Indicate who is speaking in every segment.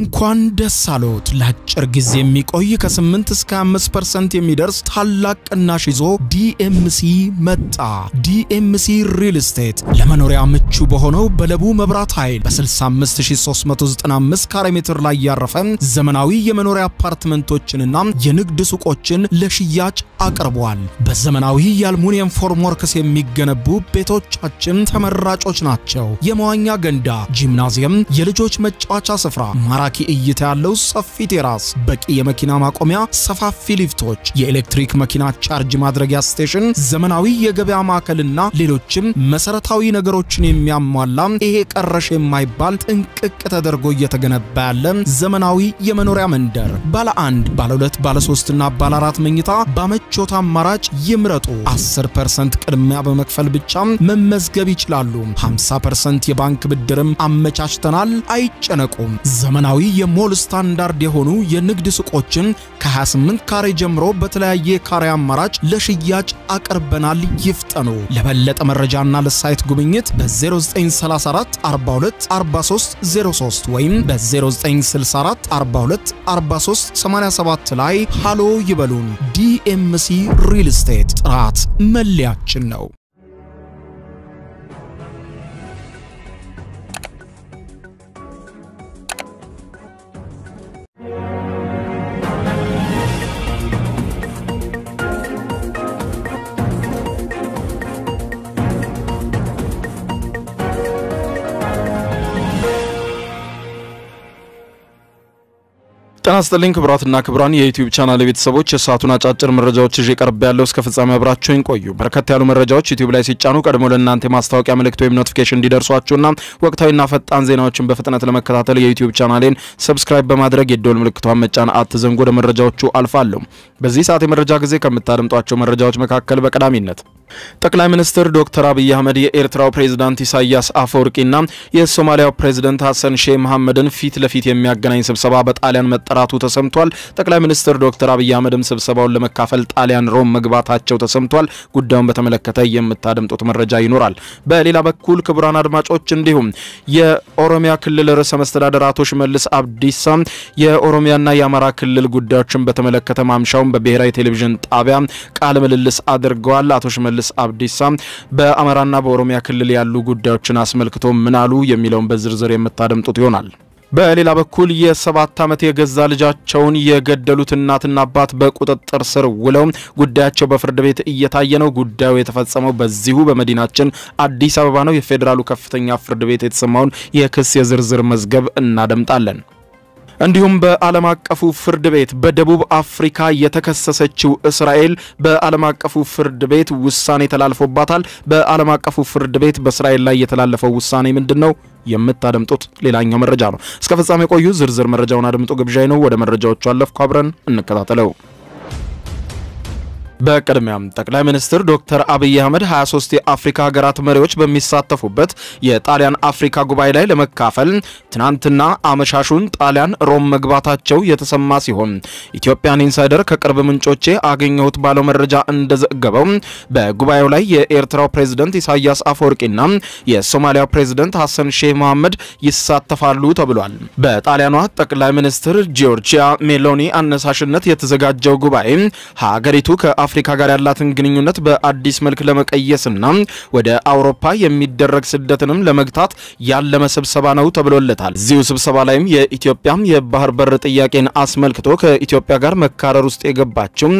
Speaker 1: እንኳን ደስ አሎት። ለአጭር ጊዜ የሚቆይ ከ8 እስከ 5 ፐርሰንት የሚደርስ ታላቅ ቅናሽ ይዞ ዲኤምሲ መጣ። ዲኤምሲ ሪል ስቴት ለመኖሪያ ምቹ በሆነው በለቡ መብራት ኃይል በ65395 ካሬ ሜትር ላይ ያረፈ ዘመናዊ የመኖሪያ አፓርትመንቶችንና የንግድ ሱቆችን ለሽያጭ አቅርቧል። በዘመናዊ የአልሙኒየም ፎርምወርክስ የሚገነቡ ቤቶቻችን ተመራጮች ናቸው። የመዋኛ ገንዳ፣ ጂምናዚየም፣ የልጆች መጫወቻ ስፍራ፣ ማራኪ እይታ ያለው ሰፊ ቴራስ፣ በቂ የመኪና ማቆሚያ፣ ሰፋፊ ሊፍቶች፣ የኤሌክትሪክ መኪና ቻርጅ ማድረጊያ ስቴሽን፣ ዘመናዊ የገበያ ማዕከልና ሌሎችም መሰረታዊ ነገሮችን የሚያሟላ ይሄ ቀረሽ የማይባል ጥንቅቅ ተደርጎ እየተገነባ ያለ ዘመናዊ የመኖሪያ መንደር ባለ አንድ፣ ባለ ሁለት፣ ባለ ና ባለ አራት መኝታ በመቾት አማራጭ ይምረጡ። 10% ቅድሚያ በመክፈል ብቻ መመዝገብ ይችላሉ። 50% የባንክ ብድርም አመቻችተናል። አይጨነቁም። ዘመናዊ ዘመናዊ የሞል ስታንዳርድ የሆኑ የንግድ ሱቆችን ከ28 ካሬ ጀምሮ በተለያየ ካሬ አማራጭ ለሽያጭ አቅርበናል። ይፍጠኑ። ለበለጠ መረጃና ለሳይት ጉብኝት በ0934 42 43 03 ወይም በ0964 42 43 87 ላይ ሃሎ ይበሉን። ዲኤምሲ ሪል ስቴት ጥራት መለያችን ነው። ይስጥልኝ ክቡራትና ክቡራን የዩቲዩብ ቻናል ቤተሰቦች የሰዓቱን አጫጭር መረጃዎች ይዤ ቀርብ ያለው እስከ ፍጻሜ አብራችሁን ቆዩ። በርከት ያሉ መረጃዎች ዩቲዩብ ላይ ሲጫኑ ቀድሞ ለእናንተ የማስታወቂያ መልእክት ወይም ኖቲፊኬሽን እንዲደርሷችሁና ወቅታዊና ፈጣን ዜናዎችን በፍጥነት ለመከታተል የዩቲዩብ ቻናሌን ሰብስክራይብ በማድረግ የደወል ምልክቷን መጫን አትዘንጉ። ወደ መረጃዎቹ አልፋለሁ። በዚህ ሰዓት የመረጃ ጊዜ ከምታደምጧቸው መረጃዎች መካከል በቀዳሚነት ጠቅላይ ሚኒስትር ዶክተር አብይ አህመድ የኤርትራው ፕሬዝዳንት ኢሳያስ አፈወርቂና የሶማሊያው ፕሬዝደንት ሀሰን ሼህ መሐመድን ፊት ለፊት የሚያገናኝ ስብሰባ በጣሊያን መጠራቱ ተሰምቷል። ጠቅላይ ሚኒስትር ዶክተር አብይ አህመድም ስብሰባውን ለመካፈል ጣሊያን ሮም መግባታቸው ተሰምቷል። ጉዳዩን በተመለከተ የምታደምጡት መረጃ ይኖራል። በሌላ በኩል ክቡራን አድማጮች፣ እንዲሁም የኦሮሚያ ክልል ርዕሰ መስተዳደር አቶ ሽመልስ አብዲሳ የኦሮሚያና የአማራ ክልል ጉዳዮችን በተመለከተ ማምሻውን በብሔራዊ ቴሌቪዥን ጣቢያ ቃለ ምልልስ አድርገዋል። አቶ ሽመልስ ሽመልስ አብዲሳ በአማራና በኦሮሚያ ክልል ያሉ ጉዳዮችን አስመልክቶ ምን አሉ የሚለውን በዝርዝር የምታደምጡት ይሆናል። በሌላ በኩል የሰባት ዓመት የገዛ ልጃቸውን የገደሉት እናትና አባት በቁጥጥር ስር ውለው ጉዳያቸው በፍርድ ቤት እየታየ ነው። ጉዳዩ የተፈጸመው በዚሁ በመዲናችን አዲስ አበባ ነው። የፌዴራሉ ከፍተኛ ፍርድ ቤት የተሰማውን የክስ የዝርዝር መዝገብ እናደምጣለን። እንዲሁም በዓለም አቀፉ ፍርድ ቤት በደቡብ አፍሪካ የተከሰሰችው እስራኤል በዓለም አቀፉ ፍርድ ቤት ውሳኔ ተላልፎባታል። በዓለም አቀፉ ፍርድ ቤት በእስራኤል ላይ የተላለፈው ውሳኔ ምንድን ነው? የምታደምጡት ሌላኛው መረጃ ነው። እስከ ፍጻሜ ቆዩ። ዝርዝር መረጃውን አድምጡ ግብዣይ ነው። ወደ መረጃዎቹ አለፍኩ። አብረን እንከታተለው። በቅድሚያም ጠቅላይ ሚኒስትር ዶክተር አብይ አህመድ 23 የአፍሪካ ሀገራት መሪዎች በሚሳተፉበት የጣሊያን አፍሪካ ጉባኤ ላይ ለመካፈል ትናንትና አመሻሹን ጣሊያን ሮም መግባታቸው የተሰማ ሲሆን ኢትዮጵያን ኢንሳይደር ከቅርብ ምንጮቼ አገኘሁት ባለው መረጃ እንደዘገበው በጉባኤው ላይ የኤርትራው ፕሬዝደንት ኢሳያስ አፈወርቂና የሶማሊያው ፕሬዝደንት ሐሰን ሼህ መሐመድ ይሳተፋሉ ተብሏል። በጣሊያኗ ጠቅላይ ሚኒስትር ጂዮርጂያ ሜሎኒ አነሳሽነት የተዘጋጀው ጉባኤ ሀገሪቱ ከአፍ ከአፍሪካ ጋር ያላትን ግንኙነት በአዲስ መልክ ለመቀየስና ወደ አውሮፓ የሚደረግ ስደትንም ለመግታት ያለመ ስብሰባ ነው ተብሎለታል። እዚሁ ስብሰባ ላይም የኢትዮጵያ የባህር በር ጥያቄን አስመልክቶ ከኢትዮጵያ ጋር መካረር ውስጥ የገባችው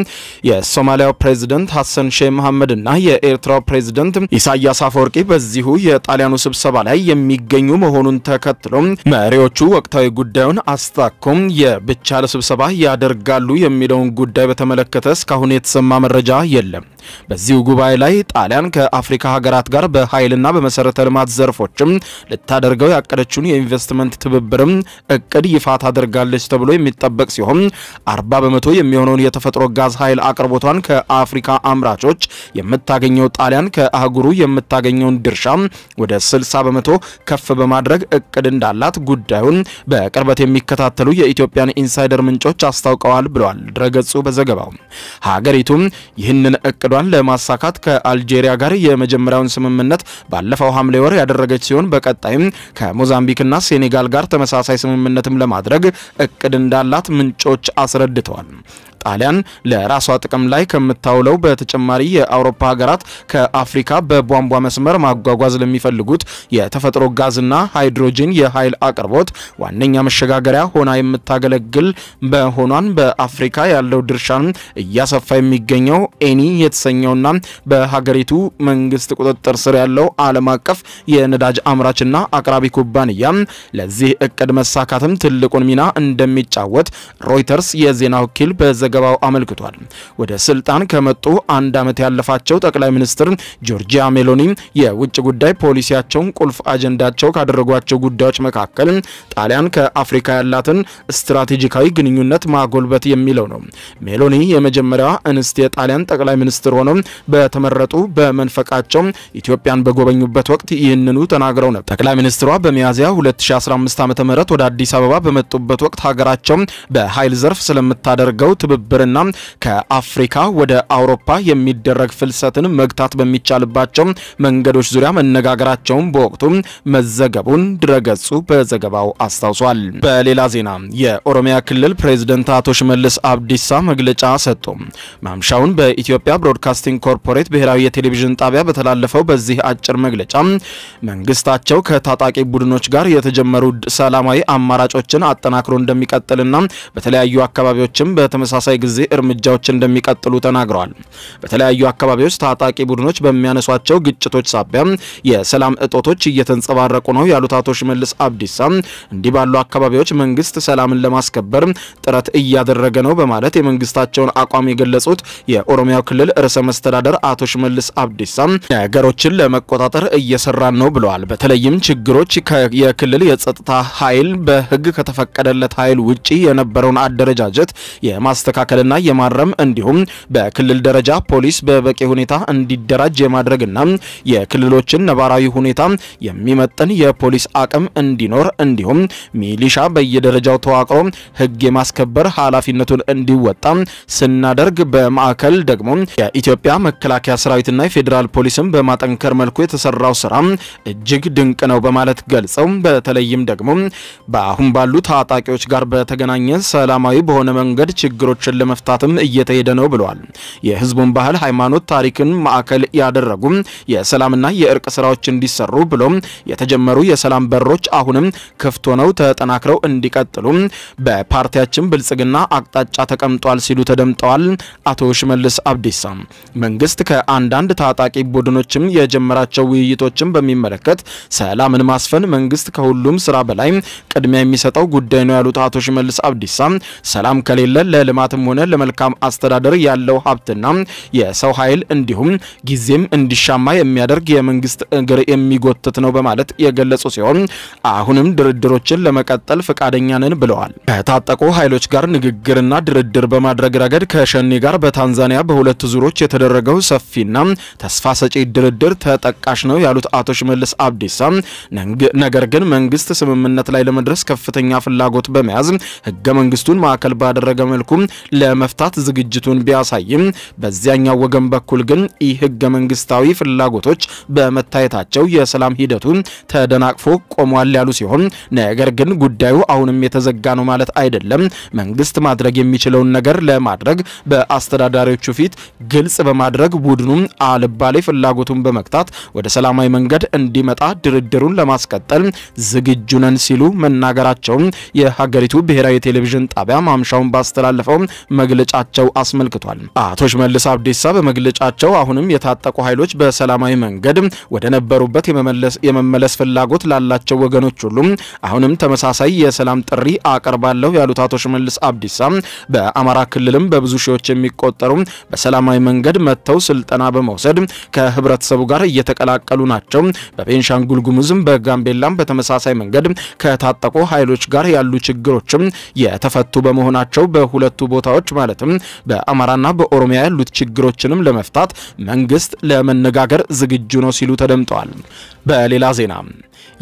Speaker 1: የሶማሊያው ፕሬዝደንት ሐሰን ሼህ መሐመድ የኤርትራው ፕሬዝደንት ኢሳያስ አፈወርቂ በዚሁ የጣሊያኑ ስብሰባ ላይ የሚገኙ መሆኑን ተከትሎ መሪዎቹ ወቅታዊ ጉዳዩን አስታኮም የብቻ ለስብሰባ ያደርጋሉ የሚለውን ጉዳይ በተመለከተ እስካሁን የተሰማ መረጃ የለም። በዚሁ ጉባኤ ላይ ጣሊያን ከአፍሪካ ሀገራት ጋር በኃይልና በመሰረተ ልማት ዘርፎችም ልታደርገው ያቀደችውን የኢንቨስትመንት ትብብርም እቅድ ይፋ ታደርጋለች ተብሎ የሚጠበቅ ሲሆን 40 በመቶ የሚሆነውን የተፈጥሮ ጋዝ ኃይል አቅርቦቷን ከአፍሪካ አምራቾች የምታገኘው ጣሊያን ከአህጉሩ የምታገኘውን ድርሻ ወደ 60 በመቶ ከፍ በማድረግ እቅድ እንዳላት ጉዳዩን በቅርበት የሚከታተሉ የኢትዮጵያን ኢንሳይደር ምንጮች አስታውቀዋል ብለዋል ድረገጹ በዘገባው። ሀገሪቱም ይህንን እቅዷን ለማሳካት ከአልጄሪያ ጋር የመጀመሪያውን ስምምነት ባለፈው ሐምሌ ወር ያደረገች ሲሆን በቀጣይም ከሞዛምቢክና ሴኔጋል ጋር ተመሳሳይ ስምምነትም ለማድረግ እቅድ እንዳላት ምንጮች አስረድተዋል። ጣሊያን ለራሷ ጥቅም ላይ ከምታውለው በተጨማሪ የአውሮፓ ሀገራት ከአፍሪካ በቧንቧ መስመር ማጓጓዝ ለሚፈልጉት የተፈጥሮ ጋዝና ሃይድሮጂን የኃይል አቅርቦት ዋነኛ መሸጋገሪያ ሆና የምታገለግል በሆኗን በአፍሪካ ያለው ድርሻን እያሰፋ የሚገኝ የሚገኘው ኤኒ የተሰኘውና በሀገሪቱ መንግስት ቁጥጥር ስር ያለው ዓለም አቀፍ የነዳጅ አምራችና አቅራቢ ኩባንያ ለዚህ እቅድ መሳካትም ትልቁን ሚና እንደሚጫወት ሮይተርስ የዜና ወኪል በዘገባው አመልክቷል። ወደ ስልጣን ከመጡ አንድ ዓመት ያለፋቸው ጠቅላይ ሚኒስትር ጆርጂያ ሜሎኒ የውጭ ጉዳይ ፖሊሲያቸውን ቁልፍ አጀንዳቸው ካደረጓቸው ጉዳዮች መካከል ጣሊያን ከአፍሪካ ያላትን ስትራቴጂካዊ ግንኙነት ማጎልበት የሚለው ነው። ሜሎኒ የመጀመሪያዋ እንስት የጣሊያን ጠቅላይ ሚኒስትር ሆነው በተመረጡ በመንፈቃቸው ኢትዮጵያን በጎበኙበት ወቅት ይህንኑ ተናግረው ነበር። ጠቅላይ ሚኒስትሯ በሚያዝያ 2015 ዓ.ም ወደ አዲስ አበባ በመጡበት ወቅት ሀገራቸው በኃይል ዘርፍ ስለምታደርገው ትብብርና ከአፍሪካ ወደ አውሮፓ የሚደረግ ፍልሰትን መግታት በሚቻልባቸው መንገዶች ዙሪያ መነጋገራቸውን በወቅቱ መዘገቡን ድረገጹ በዘገባው አስታውሷል። በሌላ ዜና የኦሮሚያ ክልል ፕሬዝደንት አቶ ሽመልስ አብዲሳ መግለጫ ሰጡ። ማምሻ ማምሻውን በኢትዮጵያ ብሮድካስቲንግ ኮርፖሬት ብሔራዊ የቴሌቪዥን ጣቢያ በተላለፈው በዚህ አጭር መግለጫ መንግስታቸው ከታጣቂ ቡድኖች ጋር የተጀመሩ ሰላማዊ አማራጮችን አጠናክሮ እንደሚቀጥልና በተለያዩ አካባቢዎችም በተመሳሳይ ጊዜ እርምጃዎች እንደሚቀጥሉ ተናግረዋል። በተለያዩ አካባቢዎች ታጣቂ ቡድኖች በሚያነሷቸው ግጭቶች ሳቢያ የሰላም እጦቶች እየተንጸባረቁ ነው ያሉት አቶ ሽመልስ አብዲሳ እንዲህ ባሉ አካባቢዎች መንግስት ሰላምን ለማስከበር ጥረት እያደረገ ነው በማለት የመንግስታቸውን አቋም የገለጹት የኦሮሚያው ክልል ርዕሰ መስተዳደር አቶ ሽመልስ አብዲሳ ነገሮችን ለመቆጣጠር እየሰራን ነው ብለዋል። በተለይም ችግሮች የክልል የጸጥታ ኃይል በህግ ከተፈቀደለት ኃይል ውጪ የነበረውን አደረጃጀት የማስተካከልና የማረም እንዲሁም በክልል ደረጃ ፖሊስ በበቂ ሁኔታ እንዲደራጅ የማድረግና የክልሎችን ነባራዊ ሁኔታ የሚመጥን የፖሊስ አቅም እንዲኖር እንዲሁም ሚሊሻ በየደረጃው ተዋቅሮ ህግ የማስከበር ኃላፊነቱን እንዲወጣ ስናደርግ በማ ማዕከል ደግሞ የኢትዮጵያ መከላከያ ሰራዊትና የፌዴራል ፖሊስን በማጠንከር መልኩ የተሰራው ስራ እጅግ ድንቅ ነው በማለት ገልጸው በተለይም ደግሞ በአሁን ባሉ ታጣቂዎች ጋር በተገናኘ ሰላማዊ በሆነ መንገድ ችግሮችን ለመፍታትም እየተሄደ ነው ብለዋል። የህዝቡን ባህል፣ ሃይማኖት፣ ታሪክን ማዕከል ያደረጉ የሰላምና የእርቅ ስራዎች እንዲሰሩ ብሎም የተጀመሩ የሰላም በሮች አሁንም ክፍት ሆነው ተጠናክረው እንዲቀጥሉ በፓርቲያችን ብልጽግና አቅጣጫ ተቀምጧል ሲሉ ተደምጠዋል። አቶ ሽመልስ አብዲሳ መንግስት ከአንዳንድ ታጣቂ ቡድኖችም የጀመራቸው ውይይቶችን በሚመለከት ሰላምን ማስፈን መንግስት ከሁሉም ስራ በላይ ቅድሚያ የሚሰጠው ጉዳይ ነው ያሉት አቶ ሽመልስ አብዲሳ ሰላም ከሌለ ለልማትም ሆነ ለመልካም አስተዳደር ያለው ሀብትና የሰው ኃይል እንዲሁም ጊዜም እንዲሻማ የሚያደርግ የመንግስት እግር የሚጎትት ነው በማለት የገለጹ ሲሆን አሁንም ድርድሮችን ለመቀጠል ፈቃደኛ ነን ብለዋል። ከታጠቁ ኃይሎች ጋር ንግግርና ድርድር በማድረግ ረገድ ከሸኔ ጋር በታ ታንዛኒያ በሁለት ዙሮች የተደረገው ሰፊና ተስፋ ሰጪ ድርድር ተጠቃሽ ነው ያሉት አቶ ሽመልስ አብዲሳ ነገር ግን መንግስት ስምምነት ላይ ለመድረስ ከፍተኛ ፍላጎት በመያዝ ህገ መንግስቱን ማዕከል ባደረገ መልኩ ለመፍታት ዝግጅቱን ቢያሳይም በዚያኛው ወገን በኩል ግን ይህ ህገ መንግስታዊ ፍላጎቶች በመታየታቸው የሰላም ሂደቱ ተደናቅፎ ቆሟል ያሉ ሲሆን ነገር ግን ጉዳዩ አሁንም የተዘጋ ነው ማለት አይደለም። መንግስት ማድረግ የሚችለውን ነገር ለማድረግ በአስተዳደ ተወዳዳሪዎቹ ፊት ግልጽ በማድረግ ቡድኑም አልባሌ ፍላጎቱን በመግታት ወደ ሰላማዊ መንገድ እንዲመጣ ድርድሩን ለማስቀጠል ዝግጁ ነን ሲሉ መናገራቸውን የሀገሪቱ ብሔራዊ ቴሌቪዥን ጣቢያ ማምሻውን ባስተላለፈው መግለጫቸው አስመልክቷል። አቶ ሽመልስ አብዲሳ በመግለጫቸው አሁንም የታጠቁ ኃይሎች በሰላማዊ መንገድ ወደ ነበሩበት የመመለስ ፍላጎት ላላቸው ወገኖች ሁሉ አሁንም ተመሳሳይ የሰላም ጥሪ አቀርባለሁ ያሉት አቶ ሽመልስ አብዲሳ በአማራ ክልልም በብዙ ሺዎች የሚቆጠሩ እየፈጠሩ በሰላማዊ መንገድ መጥተው ስልጠና በመውሰድ ከህብረተሰቡ ጋር እየተቀላቀሉ ናቸው። በቤንሻንጉል ጉሙዝም በጋምቤላም በተመሳሳይ መንገድ ከታጠቁ ኃይሎች ጋር ያሉ ችግሮችም የተፈቱ በመሆናቸው በሁለቱ ቦታዎች ማለትም በአማራና በኦሮሚያ ያሉት ችግሮችንም ለመፍታት መንግስት ለመነጋገር ዝግጁ ነው ሲሉ ተደምጠዋል። በሌላ ዜና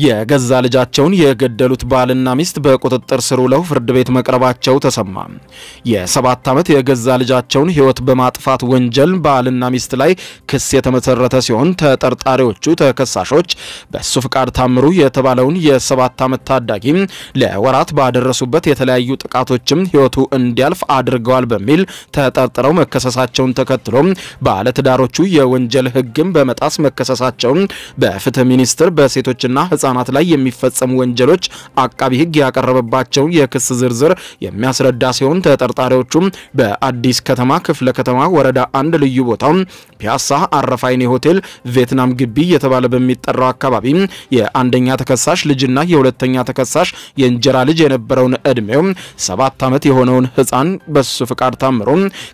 Speaker 1: የገዛ ልጃቸውን የገደሉት ባልና ሚስት በቁጥጥር ስር ውለው ፍርድ ቤት መቅረባቸው ተሰማ። የሰባት ዓመት የገዛ ልጃቸውን ሕይወት በማጥፋት ወንጀል ባልና ሚስት ላይ ክስ የተመሰረተ ሲሆን ተጠርጣሪዎቹ ተከሳሾች በእሱ ፍቃድ ታምሩ የተባለውን የሰባት ዓመት ታዳጊ ለወራት ባደረሱበት የተለያዩ ጥቃቶችም ሕይወቱ እንዲያልፍ አድርገዋል በሚል ተጠርጥረው መከሰሳቸውን ተከትሎ ባለትዳሮቹ የወንጀል ሕግም በመጣስ መከሰሳቸውን በፍትህ ሚኒስቴር በሴቶችና ህጻ ህጻናት ላይ የሚፈጸሙ ወንጀሎች አቃቢ ህግ ያቀረበባቸውን የክስ ዝርዝር የሚያስረዳ ሲሆን ተጠርጣሪዎቹም በአዲስ ከተማ ክፍለ ከተማ ወረዳ አንድ ልዩ ቦታ ፒያሳ አረፋይኔ ሆቴል ቬትናም ግቢ እየተባለ በሚጠራው አካባቢ የአንደኛ ተከሳሽ ልጅና የሁለተኛ ተከሳሽ የእንጀራ ልጅ የነበረውን እድሜው ሰባት ዓመት የሆነውን ህፃን በሱ ፍቃድ ታምሮ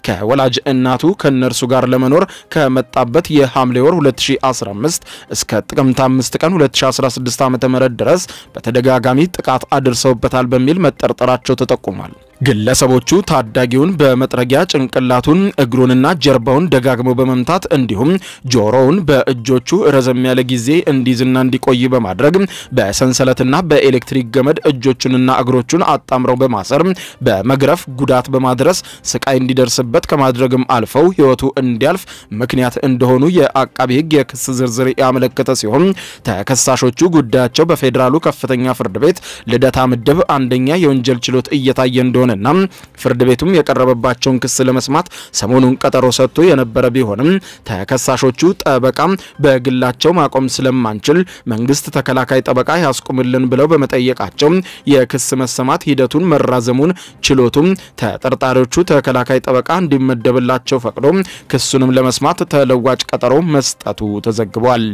Speaker 1: ከወላጅ እናቱ ከነርሱ ጋር ለመኖር ከመጣበት የሐምሌ ወር 2015 እስከ ጥቅምት 5 ቀን 2016 ዓ ም ድረስ በተደጋጋሚ ጥቃት አድርሰውበታል በሚል መጠርጠራቸው ተጠቁሟል። ግለሰቦቹ ታዳጊውን በመጥረጊያ ጭንቅላቱን፣ እግሩንና ጀርባውን ደጋግመው በመምታት እንዲሁም ጆሮውን በእጆቹ ረዘም ያለ ጊዜ እንዲዝና እንዲቆይ በማድረግ በሰንሰለትና በኤሌክትሪክ ገመድ እጆቹንና እግሮቹን አጣምረው በማሰር በመግረፍ ጉዳት በማድረስ ስቃይ እንዲደርስበት ከማድረግም አልፈው ሕይወቱ እንዲያልፍ ምክንያት እንደሆኑ የአቃቢ ሕግ የክስ ዝርዝር ያመለከተ ሲሆን ተከሳሾቹ ጉዳያቸው በፌዴራሉ ከፍተኛ ፍርድ ቤት ልደታ ምድብ አንደኛ የወንጀል ችሎት እየታየ እንደሆነ መሆኑንና ፍርድ ቤቱም የቀረበባቸውን ክስ ለመስማት ሰሞኑን ቀጠሮ ሰጥቶ የነበረ ቢሆንም ተከሳሾቹ ጠበቃ በግላቸው ማቆም ስለማንችል መንግስት ተከላካይ ጠበቃ ያስቁምልን ብለው በመጠየቃቸው የክስ መሰማት ሂደቱን መራዘሙን ችሎቱም ተጠርጣሪዎቹ ተከላካይ ጠበቃ እንዲመደብላቸው ፈቅዶ ክሱንም ለመስማት ተለዋጭ ቀጠሮ መስጠቱ ተዘግቧል።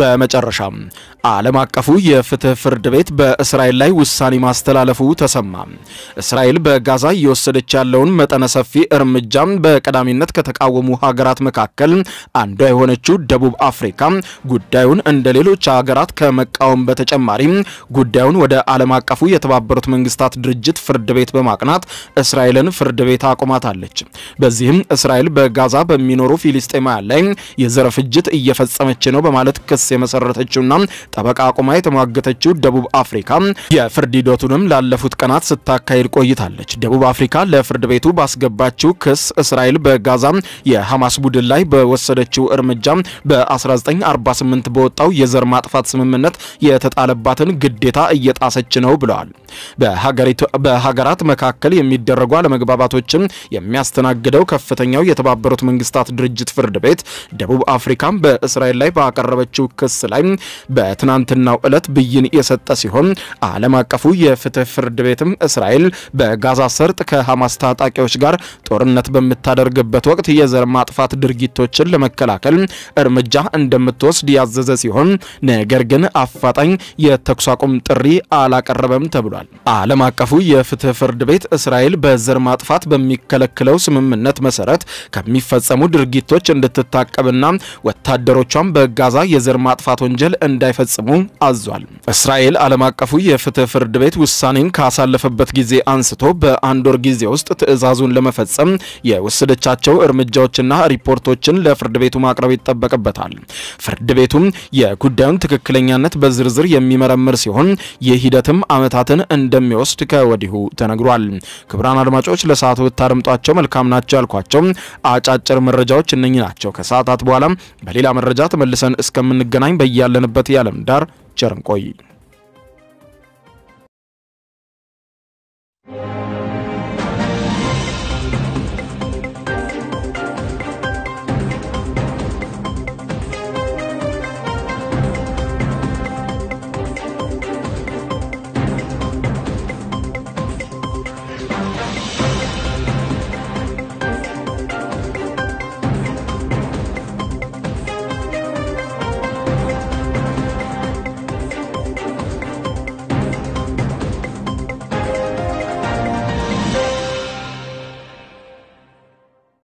Speaker 1: በመጨረሻም ዓለም አቀፉ የፍትህ ፍርድ ቤት በእስራኤል ላይ ውሳኔ ማስተላለፉ ተሰማ። እስራኤል በጋዛ እየወሰደች ያለውን መጠነ ሰፊ እርምጃ በቀዳሚነት ከተቃወሙ ሀገራት መካከል አንዷ የሆነችው ደቡብ አፍሪካ ጉዳዩን እንደ ሌሎች ሀገራት ከመቃወም በተጨማሪ ጉዳዩን ወደ ዓለም አቀፉ የተባበሩት መንግስታት ድርጅት ፍርድ ቤት በማቅናት እስራኤልን ፍርድ ቤት አቁማታለች። በዚህም እስራኤል በጋዛ በሚኖሩ ፊሊስጤማውያን ላይ የዘር ፍጅት እየፈጸመች ነው በማለት ክስ ክስ የመሰረተችውና ጠበቃ አቁማ የተሟገተችው ደቡብ አፍሪካ የፍርድ ሂደቱንም ላለፉት ቀናት ስታካሄድ ቆይታለች። ደቡብ አፍሪካ ለፍርድ ቤቱ ባስገባችው ክስ እስራኤል በጋዛ የሐማስ ቡድን ላይ በወሰደችው እርምጃ በ1948 በወጣው የዘር ማጥፋት ስምምነት የተጣለባትን ግዴታ እየጣሰች ነው ብለዋል። በሀገራት መካከል የሚደረጉ አለመግባባቶችን የሚያስተናግደው ከፍተኛው የተባበሩት መንግስታት ድርጅት ፍርድ ቤት ደቡብ አፍሪካ በእስራኤል ላይ ባቀረበችው ክስ ላይ በትናንትናው ዕለት ብይን የሰጠ ሲሆን ዓለም አቀፉ የፍትህ ፍርድ ቤትም እስራኤል በጋዛ ሰርጥ ከሐማስ ታጣቂዎች ጋር ጦርነት በምታደርግበት ወቅት የዘር ማጥፋት ድርጊቶችን ለመከላከል እርምጃ እንደምትወስድ ያዘዘ ሲሆን ነገር ግን አፋጣኝ የተኩስ አቁም ጥሪ አላቀረበም ተብሏል። ዓለም አቀፉ የፍትህ ፍርድ ቤት እስራኤል በዘር ማጥፋት በሚከለክለው ስምምነት መሰረት ከሚፈጸሙ ድርጊቶች እንድትታቀብና ወታደሮቿን በጋዛ የዘር ማጥፋት ወንጀል እንዳይፈጽሙ አዟል። እስራኤል ዓለም አቀፉ የፍትህ ፍርድ ቤት ውሳኔን ካሳለፈበት ጊዜ አንስቶ በአንድ ወር ጊዜ ውስጥ ትዕዛዙን ለመፈጸም የወሰደቻቸው እርምጃዎችና ሪፖርቶችን ለፍርድ ቤቱ ማቅረብ ይጠበቅበታል። ፍርድ ቤቱም የጉዳዩን ትክክለኛነት በዝርዝር የሚመረምር ሲሆን ይህ ሂደትም ዓመታትን እንደሚወስድ ከወዲሁ ተነግሯል። ክቡራን አድማጮች ለሰዓቱ ብታደምጧቸው መልካም ናቸው ያልኳቸው አጫጭር መረጃዎች እነኚህ ናቸው። ከሰዓታት በኋላ በሌላ መረጃ ተመልሰን እስከምን እስክንገናኝ በያለንበት የዓለም ዳር ቸር